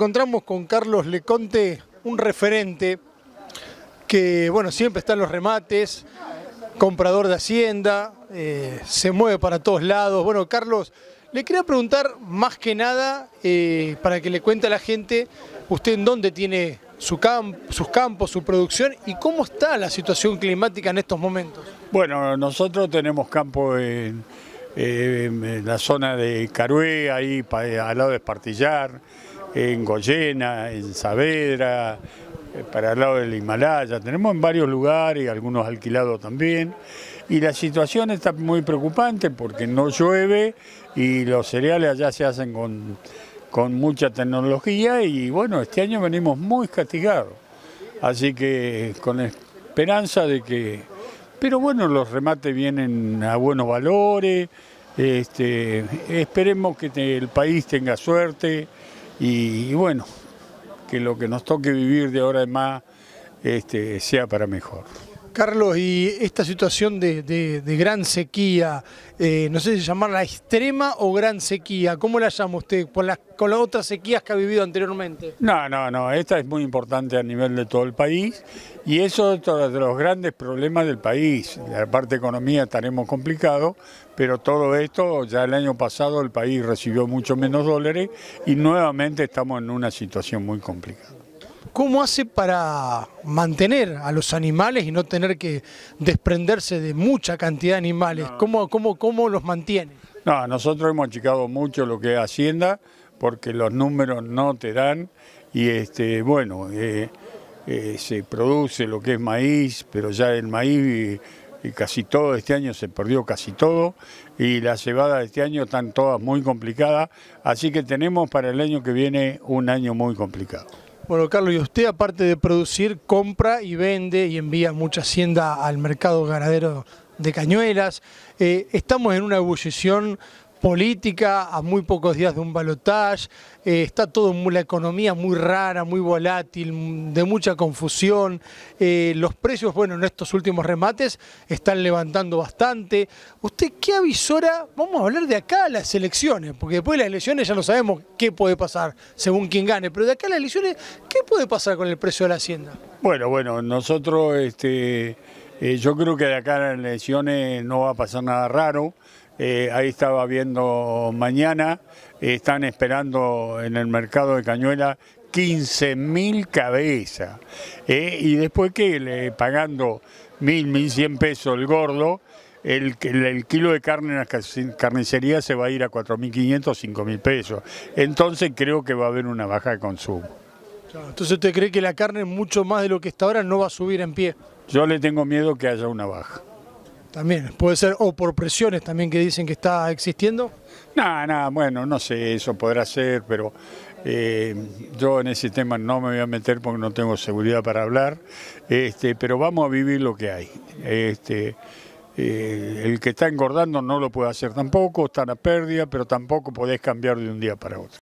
encontramos con Carlos Leconte, un referente que, bueno, siempre está en los remates, comprador de Hacienda, eh, se mueve para todos lados. Bueno, Carlos, le quería preguntar más que nada, eh, para que le cuente a la gente, usted en dónde tiene sus campos, su producción y cómo está la situación climática en estos momentos. Bueno, nosotros tenemos campo en, eh, en la zona de Carué, ahí al lado de Espartillar, en Goyena, en Saavedra, eh, para el lado del Himalaya, tenemos en varios lugares, algunos alquilados también, y la situación está muy preocupante porque no llueve y los cereales allá se hacen con, mucha tecnología y bueno, este año venimos muy castigados, así que con esperanza de que... Pero bueno, los remates vienen a buenos valores, este, esperemos que el país tenga suerte, y, bueno, que lo que nos toque vivir de ahora en más este, sea para mejor. Carlos, y esta situación de, gran sequía, eh, no sé si llamarla extrema o gran sequía, ¿cómo la llama usted? ¿Con las otras sequías que ha vivido anteriormente? No, no, no, esta es muy importante a nivel de todo el país y eso es uno de los grandes problemas del país. La parte de economía estaremos complicados, pero todo esto, ya el año pasado el país recibió mucho menos dólares y nuevamente estamos en una situación muy complicada. ¿Cómo hace para mantener a los animales y no tener que desprenderse de mucha cantidad de animales? ¿Cómo, los mantiene? No, nosotros hemos achicado mucho lo que es Hacienda porque los números no te dan y este, bueno, eh, eh, se produce lo que es maíz, pero ya el maíz y, eh, casi todo este año se perdió casi todo y las cebadas de este año están todas muy complicadas, así que tenemos para el año que viene un año muy complicado. Bueno, Carlos, y usted aparte de producir, compra y vende y envía mucha hacienda al mercado ganadero de Cañuelas. Eh, estamos en una ebullición política a muy pocos días de un balotaje, eh, está todo, la economía muy rara, muy volátil, de mucha confusión, eh, los precios, bueno, en estos últimos remates están levantando bastante. ¿Usted qué avisora? Vamos a hablar de acá a las elecciones, porque después de las elecciones ya no sabemos qué puede pasar según quién gane, pero de acá a las elecciones, ¿qué puede pasar con el precio de la hacienda? Bueno, bueno, nosotros, este, eh, yo creo que de acá a las elecciones no va a pasar nada raro, eh, ahí estaba viendo mañana, están esperando en el mercado de Cañuela 15.000 cabezas. Eh, y después que pagando mil, mil pesos el gordo, el, kilo de carne en las carnicerías se va a ir a 4.500 5.000 pesos. Entonces creo que va a haber una baja de consumo. Entonces usted cree que la carne mucho más de lo que está ahora no va a subir en pie. Yo le tengo miedo que haya una baja. También, puede ser, o por presiones también que dicen que está existiendo. Nada, nada, bueno, no sé, eso podrá ser, pero eh, yo en ese tema no me voy a meter porque no tengo seguridad para hablar, este, pero vamos a vivir lo que hay. Este, eh, el que está engordando no lo puede hacer tampoco, está la pérdida, pero tampoco podés cambiar de un día para otro.